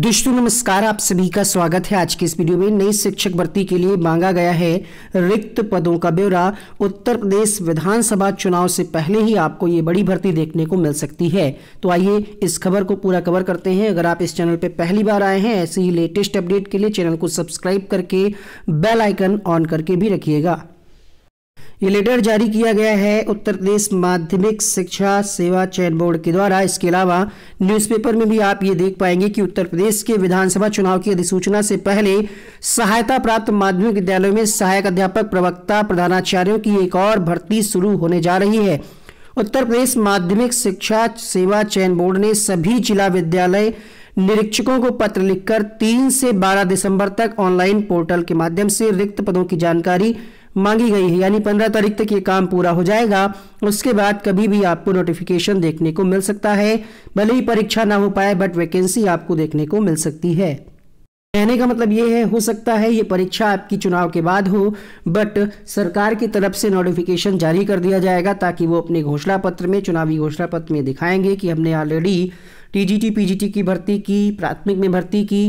दोस्तों नमस्कार आप सभी का स्वागत है आज के इस वीडियो में नई शिक्षक भर्ती के लिए मांगा गया है रिक्त पदों का ब्यौरा उत्तर प्रदेश विधानसभा चुनाव से पहले ही आपको ये बड़ी भर्ती देखने को मिल सकती है तो आइए इस खबर को पूरा कवर करते हैं अगर आप इस चैनल पर पहली बार आए हैं ऐसे ही लेटेस्ट अपडेट के लिए चैनल को सब्सक्राइब करके बेल आइकन ऑन करके भी रखिएगा ये लेटर जारी किया गया है उत्तर प्रदेश माध्यमिक शिक्षा सेवा चयन बोर्ड के द्वारा इसके अलावा न्यूज़पेपर में भी आप ये देख पाएंगे कि उत्तर प्रदेश के विधानसभा चुनाव की अधिसूचना से पहले सहायता प्राप्त माध्यमिक विद्यालयों में सहायक अध्यापक प्रवक्ता प्रधानाचार्यों की एक और भर्ती शुरू होने जा रही है उत्तर प्रदेश माध्यमिक शिक्षा सेवा चयन बोर्ड ने सभी जिला विद्यालय निरीक्षकों को पत्र लिखकर 3 से 12 दिसंबर तक ऑनलाइन पोर्टल के माध्यम से रिक्त पदों की जानकारी मांगी गई है यानी पंद्रह तारीख तक ये काम पूरा हो जाएगा उसके बाद कभी भी आपको नोटिफिकेशन देखने को मिल सकता है भले ही परीक्षा ना हो पाए बट वैकेंसी आपको देखने को मिल सकती है कहने का मतलब ये है हो सकता है ये परीक्षा आपकी चुनाव के बाद हो बट सरकार की तरफ से नोटिफिकेशन जारी कर दिया जाएगा ताकि वो अपने घोषणा पत्र में चुनावी घोषणा पत्र में दिखाएंगे कि हमने ऑलरेडी टीजीटी पीजीटी की भर्ती की प्राथमिक में भर्ती की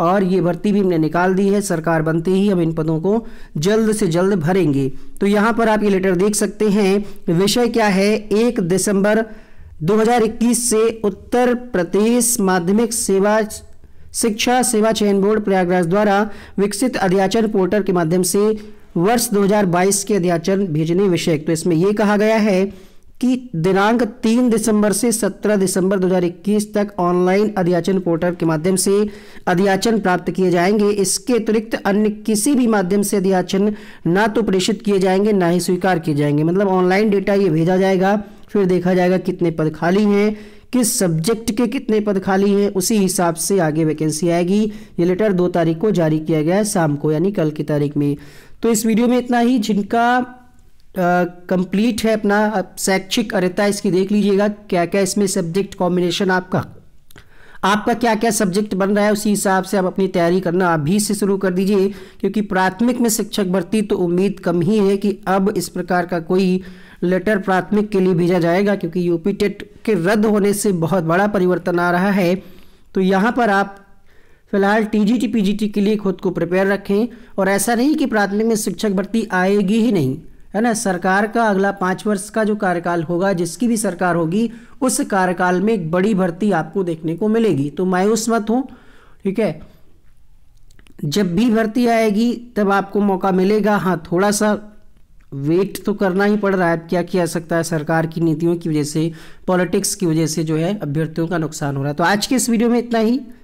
और ये भर्ती भी हमने निकाल दी है सरकार बनते ही हम इन पदों को जल्द से जल्द भरेंगे तो यहाँ पर आप ये लेटर देख सकते हैं विषय क्या है एक दिसंबर 2021 से उत्तर प्रदेश माध्यमिक सेवा शिक्षा सेवा चयन बोर्ड प्रयागराज द्वारा विकसित अध्याचन पोर्टल के माध्यम से वर्ष 2022 के अध्याचन भेजने विषय तो इसमें यह कहा गया है कि दिनांक 3 दिसंबर से 17 दिसंबर 2021 तक ऑनलाइन अध्याचन पोर्टल के माध्यम से अध्याचन प्राप्त किए जाएंगे इसके अतिरिक्त अन्य किसी भी माध्यम से अध्याचन ना तो प्रेषित किए जाएंगे ना ही स्वीकार किए जाएंगे मतलब ऑनलाइन डेटा ये भेजा जाएगा फिर देखा जाएगा कितने पद खाली हैं किस सब्जेक्ट के कितने पद खाली हैं उसी हिसाब से आगे वैकेंसी आएगी ये लेटर दो तारीख को जारी किया गया है शाम को यानी कल की तारीख में तो इस वीडियो में इतना ही जिनका कंप्लीट है अपना शैक्षिक अर्ता इसकी देख लीजिएगा क्या क्या इसमें सब्जेक्ट कॉम्बिनेशन आपका आपका क्या क्या सब्जेक्ट बन रहा है उसी हिसाब से आप अपनी तैयारी करना अभी से शुरू कर दीजिए क्योंकि प्राथमिक में शिक्षक भर्ती तो उम्मीद कम ही है कि अब इस प्रकार का कोई लेटर प्राथमिक के लिए भेजा जाएगा क्योंकि यूपी टेट के रद्द होने से बहुत बड़ा परिवर्तन आ रहा है तो यहाँ पर आप फिलहाल टी जी के लिए खुद को प्रिपेयर रखें और ऐसा नहीं कि प्राथमिक में शिक्षक भर्ती आएगी ही नहीं है ना सरकार का अगला पाँच वर्ष का जो कार्यकाल होगा जिसकी भी सरकार होगी उस कार्यकाल में एक बड़ी भर्ती आपको देखने को मिलेगी तो मायूस मत हो ठीक है जब भी भर्ती आएगी तब आपको मौका मिलेगा हाँ थोड़ा सा वेट तो करना ही पड़ रहा है क्या किया सकता है सरकार की नीतियों की वजह से पॉलिटिक्स की वजह से जो है अभ्यर्थियों का नुकसान हो रहा है तो आज के इस वीडियो में इतना ही